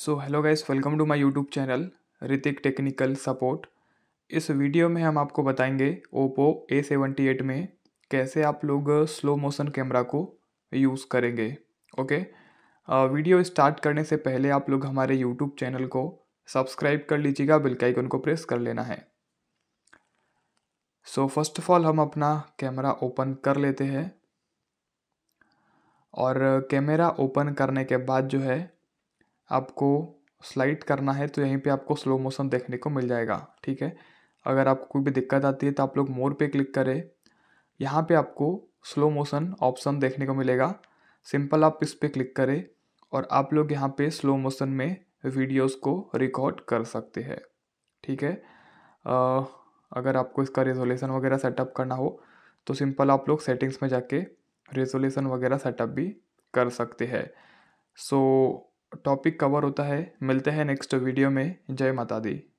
so hello guys welcome to my YouTube channel Hrithik technical support इस वीडियो में हम आपको बताएंगे ओप्पो ए सेवेंटी एट में कैसे आप लोग स्लो मोशन कैमरा को यूज़ करेंगे ओके वीडियो स्टार्ट करने से पहले आप लोग हमारे यूट्यूब चैनल को सब्सक्राइब कर लीजिएगा बिल्काइकन को प्रेस कर लेना है सो फर्स्ट ऑफ ऑल हम अपना कैमरा ओपन कर लेते हैं और कैमरा ओपन करने के बाद जो है आपको स्लाइड करना है तो यहीं पे आपको स्लो मोशन देखने को मिल जाएगा ठीक है अगर आपको कोई भी दिक्कत आती है तो आप लोग मोर पे क्लिक करें यहाँ पे आपको स्लो मोशन ऑप्शन देखने को मिलेगा सिंपल आप इस पर क्लिक करें और आप लोग यहाँ पे स्लो मोशन में वीडियोस को रिकॉर्ड कर सकते हैं ठीक है आ, अगर आपको इसका रेजोल्यूशन वगैरह सेटअप करना हो तो सिंपल आप लोग सेटिंग्स में जाके रेजोल्यूशन वगैरह सेटअप भी कर सकते हैं सो so, टॉपिक कवर होता है मिलते हैं नेक्स्ट वीडियो में जय माता दी